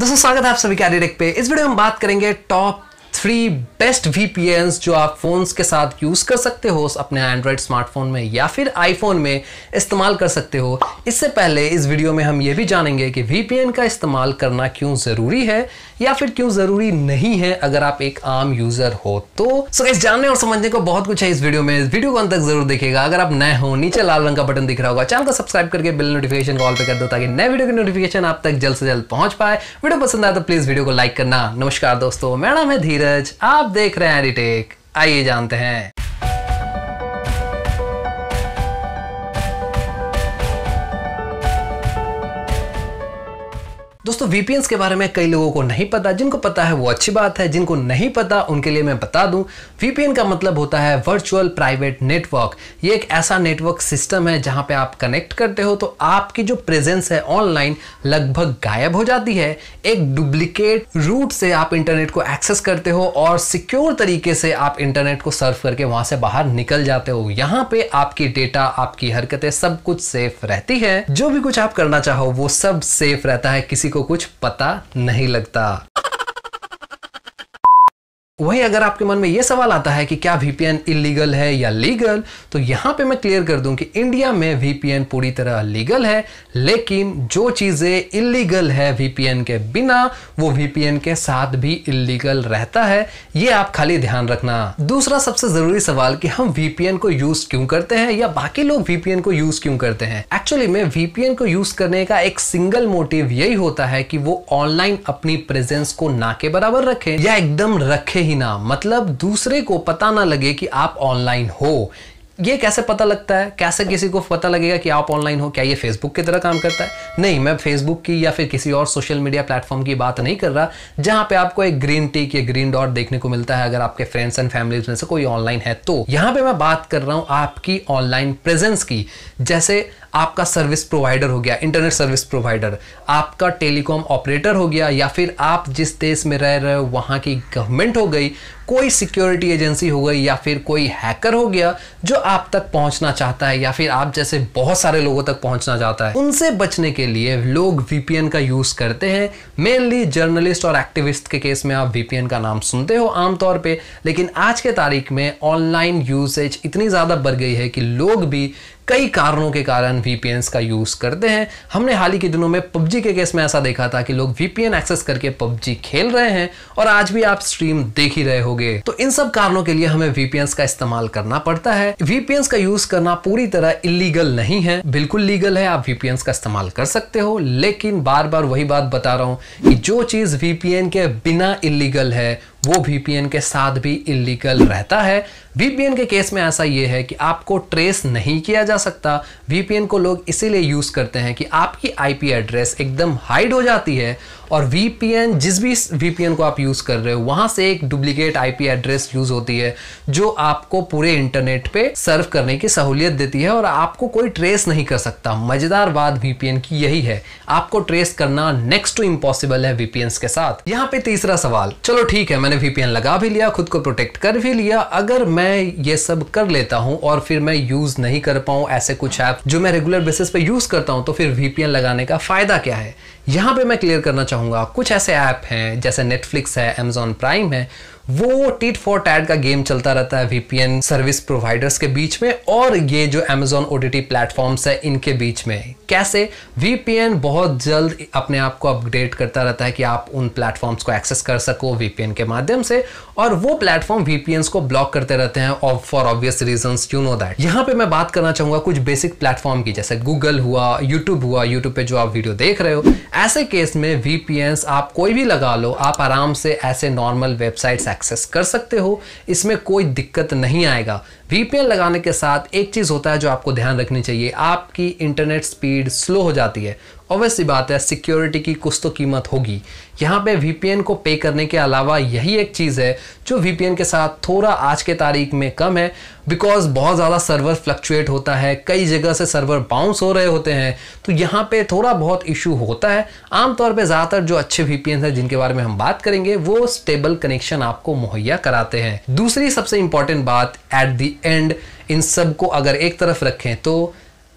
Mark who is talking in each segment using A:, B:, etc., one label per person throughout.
A: दोस्तों स्वागत है आप सभी का रिडेक पे इस वीडियो में हम बात करेंगे टॉप फ्री बेस्ट वी जो आप फ़ोन्स के साथ यूज़ कर सकते हो अपने एंड्रॉयड स्मार्टफोन में या फिर आईफोन में इस्तेमाल कर सकते हो इससे पहले इस वीडियो में हम ये भी जानेंगे कि वी का इस्तेमाल करना क्यों ज़रूरी है या फिर क्यों ज़रूरी नहीं है अगर आप एक आम यूज़र हो तो सो so जानने और समझने को बहुत कुछ है इस वीडियो में इस वीडियो को अंत तक जरूर देखेगा अगर आप नए हो नीचे लाल रंग का बटन दिख रहा होगा चैनल को सब्सक्राइब करके बिल नोटिफिकेशन कॉल पर कर दो ताकि नए वीडियो की नोटिफिकेशन आप तक जल्द से जल्द पहुंच पाए वीडियो पसंद आए तो प्लीज़ वीडियो को लाइक करना नमस्कार दोस्तों मेरा नाम है धीरज आप देख रहे हैं रिटेक आइए जानते हैं दोस्तों वीपीएन के बारे में कई लोगों को नहीं पता जिनको पता है वो अच्छी बात है जिनको नहीं पता उनके लिए मैं बता दूं वीपीएन का मतलब होता है वर्चुअल प्राइवेट नेटवर्क ये एक ऐसा नेटवर्क सिस्टम है जहां पे आप कनेक्ट करते हो तो आपकी जो प्रेजेंस है ऑनलाइन लगभग गायब हो जाती है एक डुप्लीकेट रूट से आप इंटरनेट को एक्सेस करते हो और सिक्योर तरीके से आप इंटरनेट को सर्व करके वहां से बाहर निकल जाते हो यहाँ पे आपकी डेटा आपकी हरकतें सब कुछ सेफ रहती है जो भी कुछ आप करना चाहो वो सब सेफ रहता है किसी को कुछ पता नहीं लगता वही अगर आपके मन में ये सवाल आता है कि क्या वीपीएन इलीगल है या लीगल तो यहाँ पे मैं क्लियर कर दूं कि इंडिया में वीपीएन पूरी तरह लीगल है लेकिन जो चीज़ें इलीगल है वीपीएन के बिना वो वीपीएन के साथ भी इलीगल रहता है ये आप खाली ध्यान रखना दूसरा सबसे ज़रूरी सवाल कि हम वीपीएन को यूज़ क्यों करते हैं या बाकी लोग वीपीएन को यूज़ क्यों करते हैं एक्चुअली में वीपीएन को यूज़ करने का एक सिंगल मोटिव यही होता है कि वो ऑनलाइन अपनी प्रेजेंस को ना के बराबर रखे या एकदम रखे ही ना मतलब दूसरे को पता ना लगे कि आप ऑनलाइन हो ये कैसे पता लगता है कैसे किसी को पता लगेगा कि आप ऑनलाइन हो क्या ये फेसबुक की तरह काम करता है नहीं मैं फेसबुक की या फिर किसी और सोशल मीडिया प्लेटफॉर्म की बात नहीं कर रहा जहां पे आपको एक ग्रीन टिक या ग्रीन डॉट देखने को मिलता है अगर आपके फ्रेंड्स एंड फैमिलीज में से कोई ऑनलाइन है तो यहाँ पे मैं बात कर रहा हूँ आपकी ऑनलाइन प्रेजेंस की जैसे आपका सर्विस प्रोवाइडर हो गया इंटरनेट सर्विस प्रोवाइडर आपका टेलीकॉम ऑपरेटर हो गया या फिर आप जिस देश में रह रहे हो वहाँ की गवर्नमेंट हो गई कोई सिक्योरिटी एजेंसी हो गई या फिर कोई हैकर हो गया जो आप तक पहुंचना चाहता है या फिर आप जैसे बहुत सारे लोगों तक पहुंचना चाहता है उनसे बचने के लिए लोग वीपीएन का यूज करते हैं मेनली जर्नलिस्ट और एक्टिविस्ट के केस में आप वीपीएन का नाम सुनते हो आमतौर पर लेकिन आज के तारीख में ऑनलाइन यूसेज इतनी ज़्यादा बढ़ गई है कि लोग भी कई कारणों के कारण वी का यूज़ करते हैं हमने हाल ही के दिनों में पबजी के केस में ऐसा देखा था कि लोग वी एक्सेस करके पबजी खेल रहे हैं और आज भी आप स्ट्रीम देख ही रहे होगे तो इन सब कारणों के लिए हमें वी का इस्तेमाल करना पड़ता है वी का यूज़ करना पूरी तरह इलीगल नहीं है बिल्कुल लीगल है आप वी का इस्तेमाल कर सकते हो लेकिन बार बार वही बात बता रहा हूँ कि जो चीज़ वी के बिना इलीगल है वो वीपीएन के साथ भी इलीगल रहता है वीपीएन के केस में ऐसा ये है कि आपको ट्रेस नहीं किया जा सकता वीपीएन को लोग इसीलिए यूज़ करते हैं कि आपकी आईपी एड्रेस एकदम हाइड हो जाती है और वीपीएन जिस भी वीपीएन को आप यूज़ कर रहे हो वहां से एक डुप्लीकेट आईपी एड्रेस यूज़ होती है जो आपको पूरे इंटरनेट पे सर्व करने की सहूलियत देती है और आपको कोई ट्रेस नहीं कर सकता मज़ेदार बात वीपीएन की यही है आपको ट्रेस करना नेक्स्ट टू इम्पॉसिबल है वीपीएन के साथ यहाँ पे तीसरा सवाल चलो ठीक है मैंने वीपीएन लगा भी लिया खुद को प्रोटेक्ट कर भी लिया अगर मैं ये सब कर लेता हूँ और फिर मैं यूज़ नहीं कर पाऊँ ऐसे कुछ ऐप जो मैं रेगुलर बेसिस पे यूज़ करता हूँ तो फिर वीपीएन लगाने का फ़ायदा क्या है यहाँ पे मैं क्लियर करना चाहूँगा चाहूँगा कुछ ऐसे ऐप हैं जैसे नेटफ्लिक्स है अमेजोन प्राइम है वो टीट फॉर टैट का गेम चलता रहता है वीपीएन सर्विस प्रोवाइडर्स के बीच में और ये जो अमेजोन ओ टी प्लेटफॉर्म्स है इनके बीच में कैसे वीपीएन बहुत जल्द अपने आप को अपग्रेड करता रहता है कि आप उन प्लेटफॉर्म्स को एक्सेस कर सको वीपीएन के माध्यम से और वो प्लेटफॉर्म वीपीएन को ब्लॉक करते रहते हैं और for obvious reason you know that यहाँ पे मैं बात करना चाहूंगा कुछ बेसिक प्लेटफॉर्म की जैसे गूगल हुआ यूट्यूब हुआ यूट्यूब पे जो आप वीडियो देख रहे हो ऐसे केस में वीपीएन आप कोई भी लगा लो आप आराम से ऐसे नॉर्मल वेबसाइट्स एक्सेस कर सकते हो इसमें कोई दिक्कत नहीं आएगा वीपीएन लगाने के साथ एक चीज़ होता है जो आपको ध्यान रखनी चाहिए आपकी इंटरनेट स्पीड स्लो हो जाती है ऑब्वियसली बात है सिक्योरिटी की कुछ तो कीमत होगी यहाँ पे वी को पे करने के अलावा यही एक चीज़ है जो वी के साथ थोड़ा आज के तारीख में कम है बिकॉज बहुत ज़्यादा सर्वर फ्लक्चुएट होता है कई जगह से सर्वर बाउंस हो रहे होते हैं तो यहाँ पे थोड़ा बहुत इशू होता है आमतौर पे ज़्यादातर जो अच्छे वी हैं जिनके बारे में हम बात करेंगे वो स्टेबल कनेक्शन आपको मुहैया कराते हैं दूसरी सबसे इंपॉर्टेंट बात एट दी एंड इन सब को अगर एक तरफ रखें तो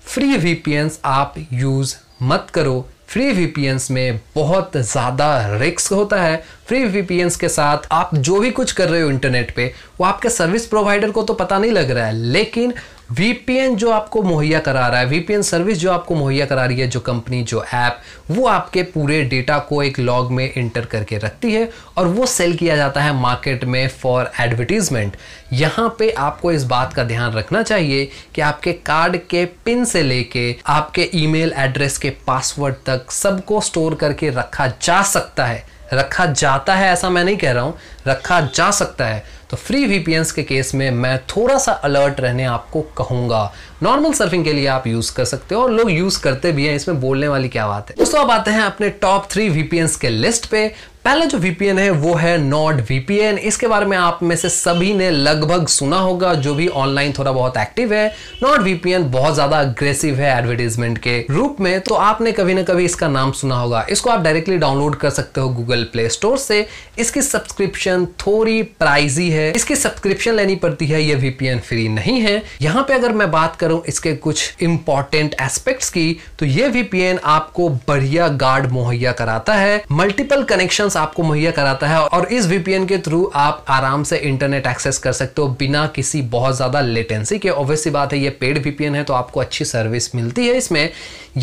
A: फ्री वी आप यूज़ मत करो फ्री वीपीएंस में बहुत ज़्यादा रिस्क होता है फ्री वीपीएंस के साथ आप जो भी कुछ कर रहे हो इंटरनेट पे वो आपके सर्विस प्रोवाइडर को तो पता नहीं लग रहा है लेकिन वीपीएन जो आपको मुहैया करा रहा है वीपीएन सर्विस जो आपको मुहैया करा रही है जो कंपनी जो ऐप वो आपके पूरे डेटा को एक लॉग में इंटर करके रखती है और वो सेल किया जाता है मार्केट में फॉर एडवर्टीजमेंट यहाँ पे आपको इस बात का ध्यान रखना चाहिए कि आपके कार्ड के पिन से लेके आपके ईमेल एड्रेस के पासवर्ड तक सबको स्टोर करके रखा जा सकता है रखा जाता है ऐसा मैं नहीं कह रहा हूँ रखा जा सकता है तो फ्री वी के केस में मैं थोड़ा सा अलर्ट रहने आपको कहूँगा नॉर्मल सर्फिंग के लिए आप यूज़ कर सकते हो और लोग यूज़ करते भी हैं इसमें बोलने वाली क्या बात है दोस्तों अब आते हैं अपने टॉप थ्री वी के लिस्ट पे पहला जो वीपीएन है वो है नॉट वीपीएन इसके बारे में आप में से सभी ने लगभग सुना होगा जो भी ऑनलाइन थोड़ा बहुत एक्टिव है नॉट वीपीएन बहुत ज्यादा अग्रेसिव है एडवर्टीजमेंट के रूप में तो आपने कभी ना कभी इसका नाम सुना होगा इसको आप डायरेक्टली डाउनलोड कर सकते हो गूगल प्ले स्टोर से इसकी सब्सक्रिप्शन थोड़ी प्राइजी है इसकी सब्सक्रिप्शन लेनी पड़ती है ये वीपीएन फ्री नहीं है यहाँ पे अगर मैं बात करूँ इसके कुछ इंपॉर्टेंट एस्पेक्ट की तो ये वीपीएन आपको बढ़िया गार्ड मुहैया कराता है मल्टीपल कनेक्शन आपको मुहैया कराता है और इस वीपीएन के थ्रू आप आराम से इंटरनेट एक्सेस कर सकते हो बिना किसी बहुत ज़्यादा लेटेंसी के ऑब्वियस सी बात है ये पेड वीपीएन है तो आपको अच्छी सर्विस मिलती है इसमें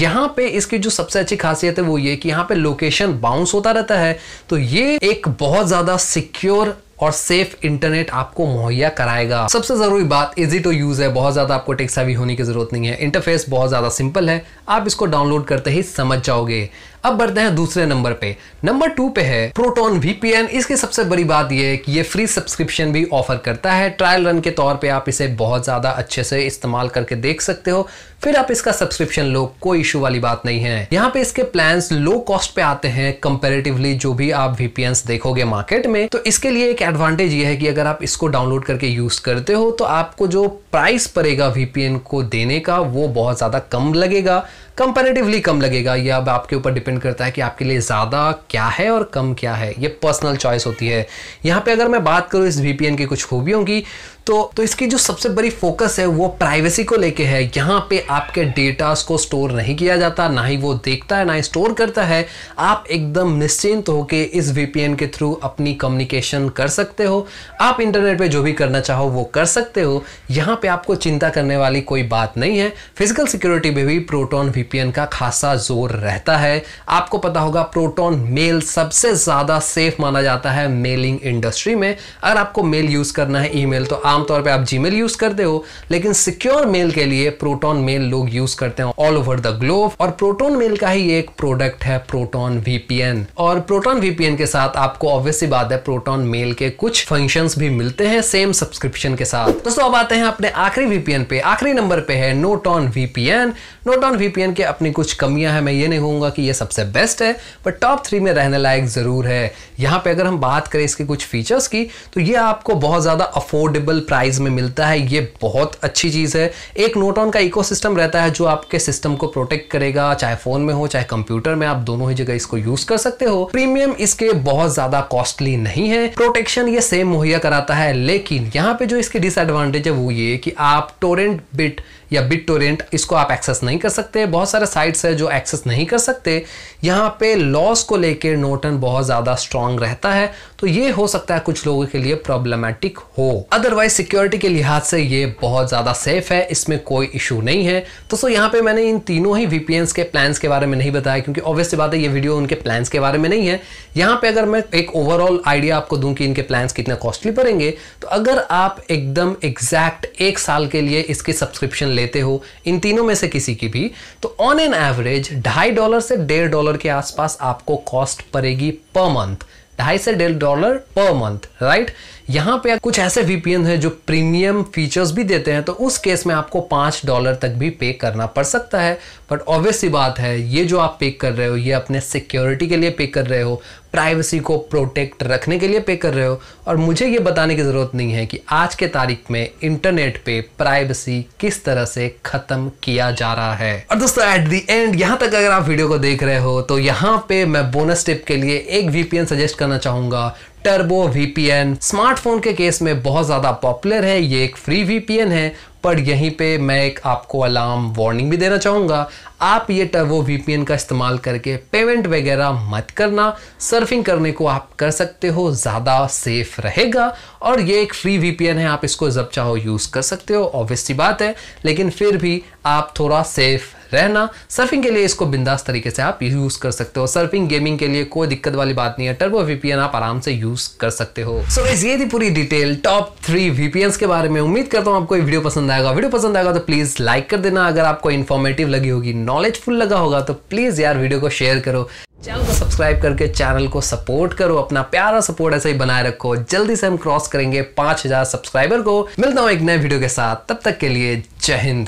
A: यहाँ पे इसकी जो सबसे अच्छी खासियत है वो ये कि यहाँ पे लोकेशन बाउंस होता रहता है तो ये एक बहुत ज़्यादा सिक्योर और सेफ इंटरनेट आपको मुहैया कराएगा सबसे जरूरी बात इजी टू यूज है बहुत ज्यादा आपको टेक्स हैवी होने की जरूरत नहीं है इंटरफेस बहुत ज्यादा सिंपल है आप इसको डाउनलोड करते ही समझ जाओगे अब बढ़ते हैं दूसरे नंबर पे नंबर टू पे है प्रोटोन वीपीएन इसकी सबसे बड़ी बात यह है कि ये फ्री सब्सक्रिप्शन भी ऑफर करता है ट्रायल रन के तौर पे आप इसे बहुत ज्यादा अच्छे से इस्तेमाल करके देख सकते हो फिर आप इसका सब्सक्रिप्शन लो कोई इशू वाली बात नहीं है यहाँ पे इसके प्लान लो कॉस्ट पे आते हैं कंपेरेटिवली जो भी आप वीपीएन देखोगे मार्केट में तो इसके लिए एक एडवांटेज ये है कि अगर आप इसको डाउनलोड करके यूज़ करते हो तो आपको जो प्राइस पड़ेगा वी को देने का वो बहुत ज़्यादा कम लगेगा कंपेरेटिवली कम लगेगा ये अब आपके ऊपर डिपेंड करता है कि आपके लिए ज़्यादा क्या है और कम क्या है ये पर्सनल चॉइस होती है यहाँ पे अगर मैं बात करूँ इस वीपीएन की कुछ खूबियों की तो तो इसकी जो सबसे बड़ी फोकस है वो प्राइवेसी को लेके है यहाँ पे आपके डेटास को स्टोर नहीं किया जाता ना ही वो देखता है ना ही स्टोर करता है आप एकदम निश्चिंत होकर इस वीपीएन के थ्रू अपनी कम्युनिकेशन कर सकते हो आप इंटरनेट पे जो भी करना चाहो वो कर सकते हो यहाँ पे आपको चिंता करने वाली कोई बात नहीं है फिजिकल सिक्योरिटी में भी प्रोटोन वी वीपीएन का खासा जोर रहता है आपको पता होगा प्रोटॉन मेल सबसे ज़्यादा सेफ माना जाता है मेलिंग इंडस्ट्री में अगर आपको मेल यूज़ करना है ईमेल तो आमतौर पे आप जीमेल यूज़ करते हो लेकिन सिक्योर मेल के लिए प्रोटोन मेल लोग यूज़ करते हैं ऑल ओवर द ग्लोब और प्रोटोन मेल का ही एक प्रोडक्ट है प्रोटोन वीपीएन और प्रोटोन वीपीएन के साथ आपको ऑब्वियसली बात है प्रोटोन मेल के कुछ फंक्शन भी मिलते हैं सेम सब्सक्रिप्शन के साथ दोस्तों अब आते हैं अपने आखिरी वीपीएन पे आखिरी नंबर पे है नोटॉन वीपीएन नोटॉन वीपीएन के अपनी कुछ कमियां हैं मैं ये नहीं कहूँगा कि ये सबसे बेस्ट है पर टॉप थ्री में रहने लायक ज़रूर है यहाँ पे अगर हम बात करें इसके कुछ फीचर्स की तो ये आपको बहुत ज़्यादा अफोर्डेबल प्राइस में मिलता है ये बहुत अच्छी चीज़ है एक नोट ऑन का इको रहता है जो आपके सिस्टम को प्रोटेक्ट करेगा चाहे फ़ोन में हो चाहे कंप्यूटर में आप दोनों ही जगह इसको यूज़ कर सकते हो प्रीमियम इसके बहुत ज़्यादा कॉस्टली नहीं है प्रोटेक्शन ये सेम मुहैया कराता है लेकिन यहाँ पे जो इसकी डिसएडवांटेज है वो ये कि आप टोरेंट बिट या बिट टोरेंट इसको आप एक्सेस नहीं कर सकते बहुत सारे साइट्स है जो एक्सेस नहीं कर सकते यहाँ पे लॉस को लेकर नोटन बहुत ज़्यादा स्ट्रांग रहता है तो ये हो सकता है कुछ लोगों के लिए प्रॉब्लमेटिक हो अदरवाइज सिक्योरिटी के लिहाज से ये बहुत ज़्यादा सेफ है इसमें कोई इशू नहीं है तो सो यहाँ पे मैंने इन तीनों ही वी के प्लान्स के बारे में नहीं बताया क्योंकि ऑब्वियसली बात है ये वीडियो उनके प्लान्स के बारे में नहीं है यहाँ पे अगर मैं एक ओवरऑल आइडिया आपको दूँ कि इनके प्लान्स कितना कॉस्टली पड़ेंगे तो अगर आप एकदम एग्जैक्ट एक साल के लिए इसकी सब्सक्रिप्शन लेते हो इन तीनों में से किसी की भी तो ऑन एन एवरेज ढाई डॉलर से डेढ़ डॉलर के आसपास आपको कॉस्ट पड़ेगी पर मंथ ढाई से डेढ़ डॉलर पर मंथ राइट यहाँ पे कुछ ऐसे वीपीएन है जो प्रीमियम फीचर्स भी देते हैं तो उस केस में आपको पांच डॉलर तक भी पे करना पड़ सकता है बट ऑब्वियस सी बात है ये जो आप पे कर रहे हो ये अपने सिक्योरिटी के लिए पे कर रहे हो प्राइवेसी को प्रोटेक्ट रखने के लिए पे कर रहे हो और मुझे ये बताने की ज़रूरत नहीं है कि आज के तारीख में इंटरनेट पे प्राइवेसी किस तरह से ख़त्म किया जा रहा है और दोस्तों एट दी एंड यहाँ तक अगर आप वीडियो को देख रहे हो तो यहाँ पे मैं बोनस टिप के लिए एक वीपीएन सजेस्ट करना चाहूँगा टर्बो वीपीएन स्मार्टफोन के केस में बहुत ज़्यादा पॉपुलर है ये एक फ्री वीपीएन है पर यहीं पे मैं एक आपको अलार्म वार्निंग भी देना चाहूँगा आप ये टर्बो वीपीएन का इस्तेमाल करके पेमेंट वगैरह मत करना सर्फिंग करने को आप कर सकते हो ज़्यादा सेफ रहेगा और ये एक फ्री वीपीएन है आप इसको जब चाहो यूज़ कर सकते हो ऑब्वियसली बात है लेकिन फिर भी आप थोड़ा सेफ रहना सर्फिंग के लिए इसको बिंदास तरीके से आप यूज़ कर सकते हो सर्फिंग गेमिंग के लिए कोई दिक्कत वाली बात नहीं है टर्बो वीपीएन आप आराम से यूज़ कर सकते हो सो so, ये थी पूरी डिटेल टॉप थ्री वीपीएन के बारे में उम्मीद करता हूं आपको वीडियो पसंद आएगा वीडियो पसंद आएगा तो प्लीज़ लाइक कर देना अगर आपको इन्फॉर्मेटिव लगी होगी नॉ नॉलेजफुल लगा होगा तो प्लीज़ यार वीडियो को शेयर करो चैनल को सब्सक्राइब करके चैनल को सपोर्ट करो अपना प्यारा सपोर्ट ऐसे ही बनाए रखो जल्दी से हम क्रॉस करेंगे पांच सब्सक्राइबर को मिलता हूँ एक नए वीडियो के साथ तब तक के लिए जय हिंद